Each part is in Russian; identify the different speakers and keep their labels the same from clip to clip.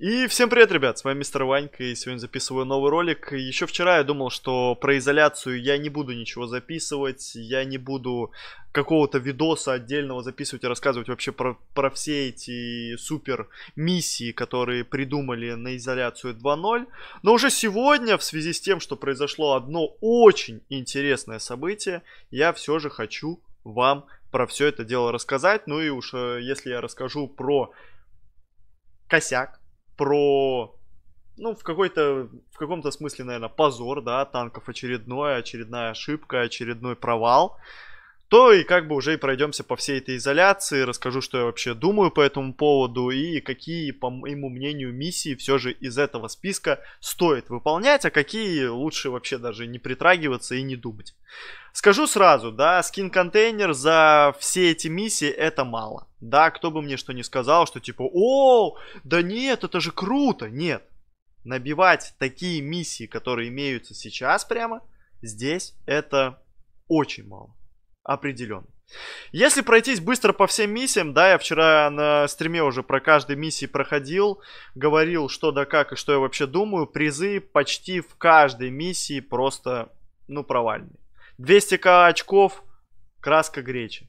Speaker 1: И всем привет, ребят, с вами мистер Ванька, и сегодня записываю новый ролик. Еще вчера я думал, что про изоляцию я не буду ничего записывать, я не буду какого-то видоса отдельного записывать и рассказывать вообще про, про все эти супер миссии, которые придумали на изоляцию 2.0. Но уже сегодня, в связи с тем, что произошло одно очень интересное событие, я все же хочу вам про все это дело рассказать. Ну и уж э, если я расскажу про косяк, про ну, в какой-то, в каком-то смысле, наверное, позор, да, танков очередной очередная ошибка, очередной провал то и как бы уже и пройдемся по всей этой изоляции, расскажу, что я вообще думаю по этому поводу и какие, по моему мнению, миссии все же из этого списка стоит выполнять, а какие лучше вообще даже не притрагиваться и не думать. Скажу сразу, да, скин-контейнер за все эти миссии это мало. Да, кто бы мне что ни сказал, что типа, о, да нет, это же круто, нет. Набивать такие миссии, которые имеются сейчас прямо, здесь это очень мало определен. Если пройтись быстро по всем миссиям, да, я вчера на стриме уже про каждую миссию проходил, говорил, что да как и что я вообще думаю, призы почти в каждой миссии просто, ну, провальные. 200к очков, краска гречи.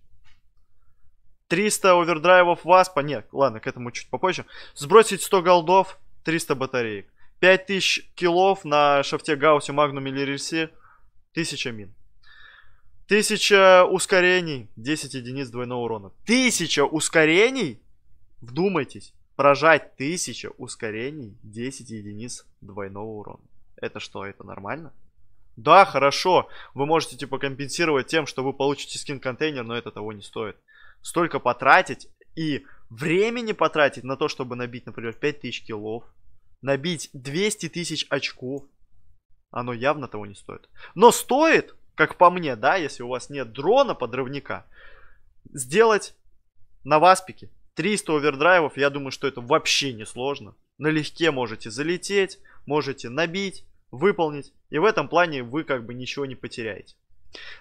Speaker 1: 300 овердрайвов васпа, нет, ладно, к этому чуть попозже. Сбросить 100 голдов, 300 батареек. 5000 килов на шафте Гауссе, Магнум или Рельсе, 1000 мин. Тысяча ускорений, 10 единиц двойного урона. Тысяча ускорений? Вдумайтесь, поражать тысяча ускорений, 10 единиц двойного урона. Это что, это нормально? Да, хорошо, вы можете типа компенсировать тем, что вы получите скин-контейнер, но это того не стоит. Столько потратить и времени потратить на то, чтобы набить, например, 5000 килов, набить 200 тысяч очков, оно явно того не стоит. Но стоит как по мне, да, если у вас нет дрона подрывника, сделать на Васпике 300 овердрайвов, я думаю, что это вообще не сложно. Налегке можете залететь, можете набить, выполнить, и в этом плане вы как бы ничего не потеряете.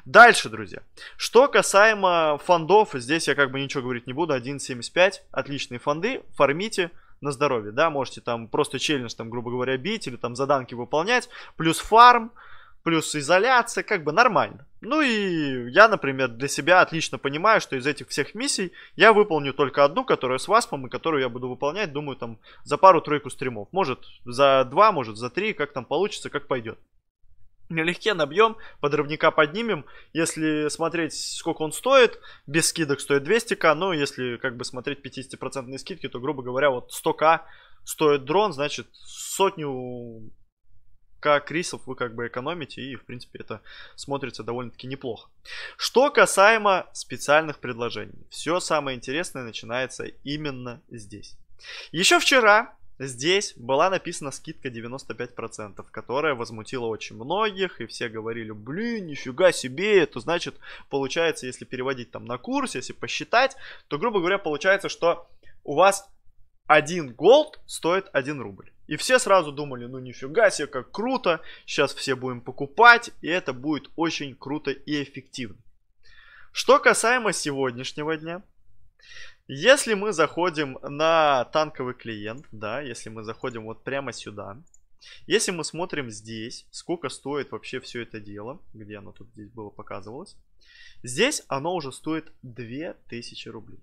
Speaker 1: Дальше, друзья. Что касаемо фондов, здесь я как бы ничего говорить не буду, 1.75, отличные фонды, фармите, на здоровье, да, можете там просто челлендж, там, грубо говоря, бить или там заданки выполнять, плюс фарм, плюс изоляция, как бы нормально. Ну и я, например, для себя отлично понимаю, что из этих всех миссий я выполню только одну, которая с Васпом, и которую я буду выполнять, думаю, там за пару-тройку стримов. Может за два, может за три, как там получится, как пойдет. Налегке набьем, подрывника поднимем. Если смотреть, сколько он стоит, без скидок стоит 200к, но если как бы смотреть 50% скидки, то, грубо говоря, вот 100к стоит дрон, значит, сотню как рисов вы как бы экономите, и, в принципе, это смотрится довольно-таки неплохо. Что касаемо специальных предложений. Все самое интересное начинается именно здесь. Еще вчера Здесь была написана скидка 95%, которая возмутила очень многих, и все говорили, блин, нифига себе, это значит, получается, если переводить там на курс, если посчитать, то, грубо говоря, получается, что у вас один голд стоит 1 рубль. И все сразу думали, ну нифига себе, как круто, сейчас все будем покупать, и это будет очень круто и эффективно. Что касаемо сегодняшнего дня, если мы заходим на танковый клиент, да, если мы заходим вот прямо сюда, если мы смотрим здесь, сколько стоит вообще все это дело, где оно тут здесь было показывалось, здесь оно уже стоит 2000 рублей.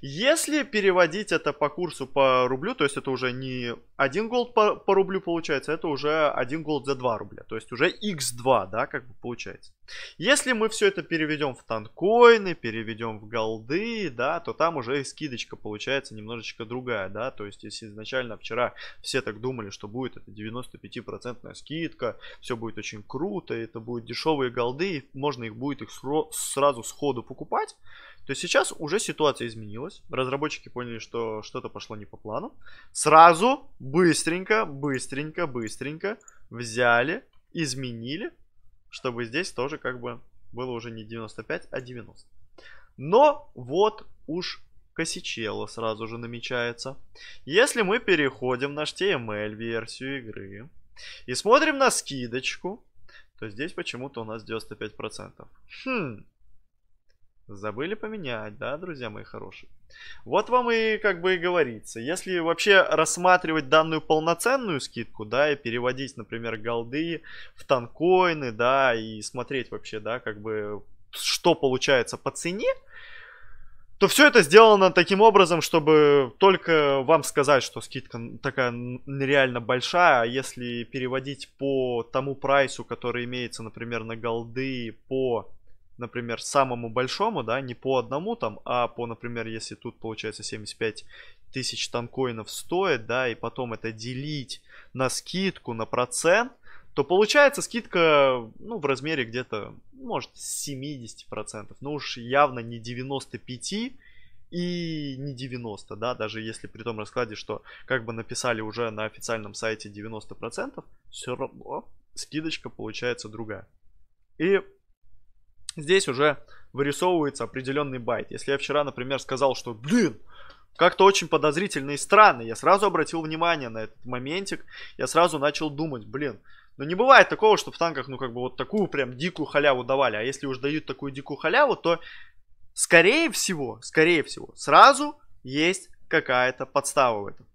Speaker 1: Если переводить это по курсу по рублю, то есть это уже не 1 голд по, по рублю получается, это уже 1 голд за 2 рубля. То есть уже x2, да, как бы получается. Если мы все это переведем в танкоины, переведем в голды, да, то там уже и скидочка получается немножечко другая, да. То есть если изначально вчера все так думали, что будет это 95% скидка, все будет очень круто, это будут дешевые голды, можно их будет их сразу сходу покупать, то есть сейчас уже ситуация изменилась. Разработчики поняли, что что-то пошло не по плану. Сразу, быстренько, быстренько, быстренько взяли, изменили, чтобы здесь тоже как бы было уже не 95, а 90. Но вот уж косичело сразу же намечается. Если мы переходим на HTML-версию эм игры и смотрим на скидочку, то здесь почему-то у нас 95%. Хм, Забыли поменять, да, друзья мои хорошие? Вот вам и как бы и говорится. Если вообще рассматривать данную полноценную скидку, да, и переводить, например, голды в танкоины, да, и смотреть вообще, да, как бы что получается по цене, то все это сделано таким образом, чтобы только вам сказать, что скидка такая нереально большая. А если переводить по тому прайсу, который имеется, например, на голды по например, самому большому, да, не по одному там, а по, например, если тут получается 75 тысяч танкоинов стоит, да, и потом это делить на скидку, на процент, то получается скидка, ну, в размере где-то, может, 70%, но уж явно не 95%, и не 90, да, даже если при том раскладе, что как бы написали уже на официальном сайте 90%, все равно скидочка получается другая. И здесь уже вырисовывается определенный байт. Если я вчера, например, сказал, что, блин, как-то очень подозрительно и странно, я сразу обратил внимание на этот моментик, я сразу начал думать, блин, но ну не бывает такого, что в танках, ну, как бы вот такую прям дикую халяву давали. А если уж дают такую дикую халяву, то, скорее всего, скорее всего, сразу есть какая-то подстава в этом.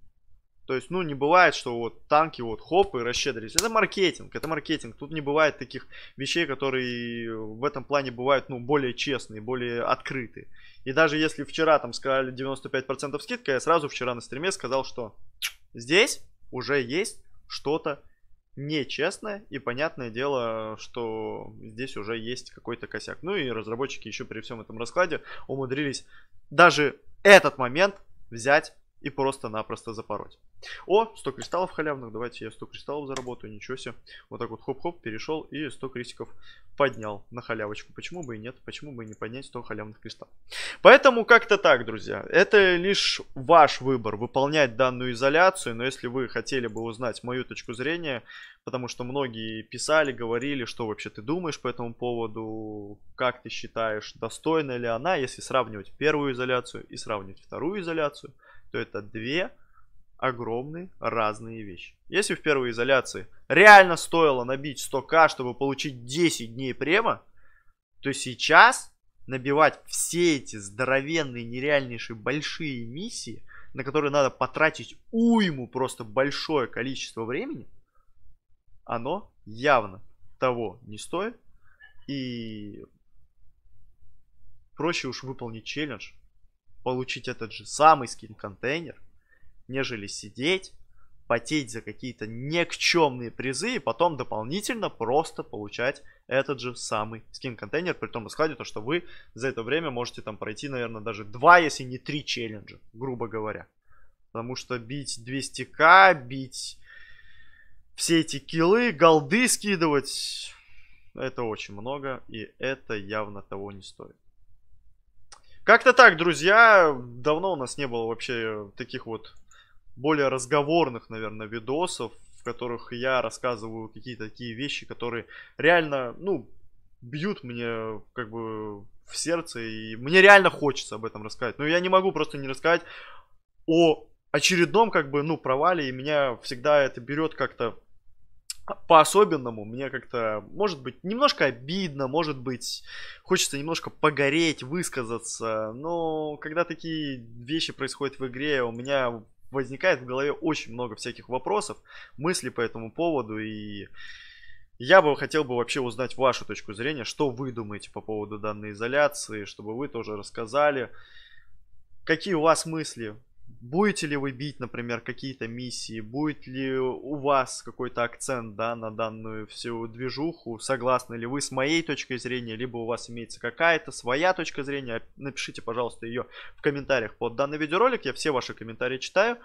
Speaker 1: То есть, ну, не бывает, что вот танки вот хоп и расщедрились. Это маркетинг, это маркетинг. Тут не бывает таких вещей, которые в этом плане бывают, ну, более честные, более открытые. И даже если вчера там сказали 95% скидка, я сразу вчера на стриме сказал, что здесь уже есть что-то нечестное, и понятное дело, что здесь уже есть какой-то косяк. Ну и разработчики еще при всем этом раскладе умудрились даже этот момент взять и просто-напросто запороть. О, 100 кристаллов халявных, давайте я 100 кристаллов заработаю, ничего себе. Вот так вот хоп-хоп, перешел и 100 крестиков поднял на халявочку. Почему бы и нет? Почему бы и не поднять 100 халявных кристаллов? Поэтому как-то так, друзья. Это лишь ваш выбор, выполнять данную изоляцию. Но если вы хотели бы узнать мою точку зрения, потому что многие писали, говорили, что вообще ты думаешь по этому поводу, как ты считаешь, достойна ли она, если сравнивать первую изоляцию и сравнивать вторую изоляцию, то это две огромные разные вещи. Если в первой изоляции реально стоило набить 100к, чтобы получить 10 дней према, то сейчас набивать все эти здоровенные, нереальнейшие большие миссии, на которые надо потратить уйму просто большое количество времени, оно явно того не стоит. И проще уж выполнить челлендж, получить этот же самый скин-контейнер – нежели сидеть, потеть за какие-то никчемные призы и потом дополнительно просто получать этот же самый скин-контейнер, при том раскладе то, что вы за это время можете там пройти, наверное, даже два, если не три челленджа, грубо говоря. Потому что бить 200к, бить все эти килы, голды скидывать, это очень много, и это явно того не стоит. Как-то так, друзья, давно у нас не было вообще таких вот более разговорных, наверное, видосов, в которых я рассказываю какие-то такие вещи, которые реально, ну, бьют мне как бы в сердце, и мне реально хочется об этом рассказать. Но я не могу просто не рассказать о очередном, как бы, ну, провале, и меня всегда это берет как-то по-особенному. Мне как-то, может быть, немножко обидно, может быть, хочется немножко погореть, высказаться. Но когда такие вещи происходят в игре, у меня возникает в голове очень много всяких вопросов, мыслей по этому поводу, и я бы хотел бы вообще узнать вашу точку зрения, что вы думаете по поводу данной изоляции, чтобы вы тоже рассказали, какие у вас мысли Будете ли вы бить, например, какие-то миссии? Будет ли у вас какой-то акцент да, на данную всю движуху? Согласны ли вы с моей точкой зрения? Либо у вас имеется какая-то своя точка зрения? Напишите, пожалуйста, ее в комментариях под данный видеоролик. Я все ваши комментарии читаю.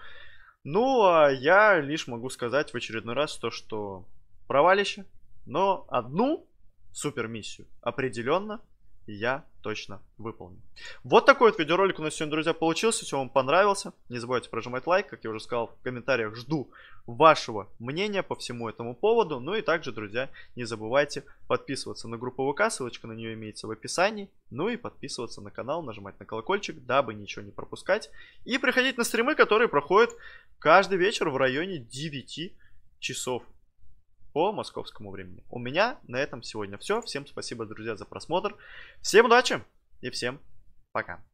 Speaker 1: Ну, а я лишь могу сказать в очередной раз то, что провалище. Но одну супер миссию определенно я точно выполню. Вот такой вот видеоролик у нас сегодня, друзья, получился. Если вам понравился, не забывайте прожимать лайк. Как я уже сказал в комментариях, жду вашего мнения по всему этому поводу. Ну и также, друзья, не забывайте подписываться на группу ВК, ссылочка на нее имеется в описании. Ну и подписываться на канал, нажимать на колокольчик, дабы ничего не пропускать. И приходить на стримы, которые проходят каждый вечер в районе 9 часов по московскому времени. У меня на этом сегодня все. Всем спасибо, друзья, за просмотр. Всем удачи и всем пока.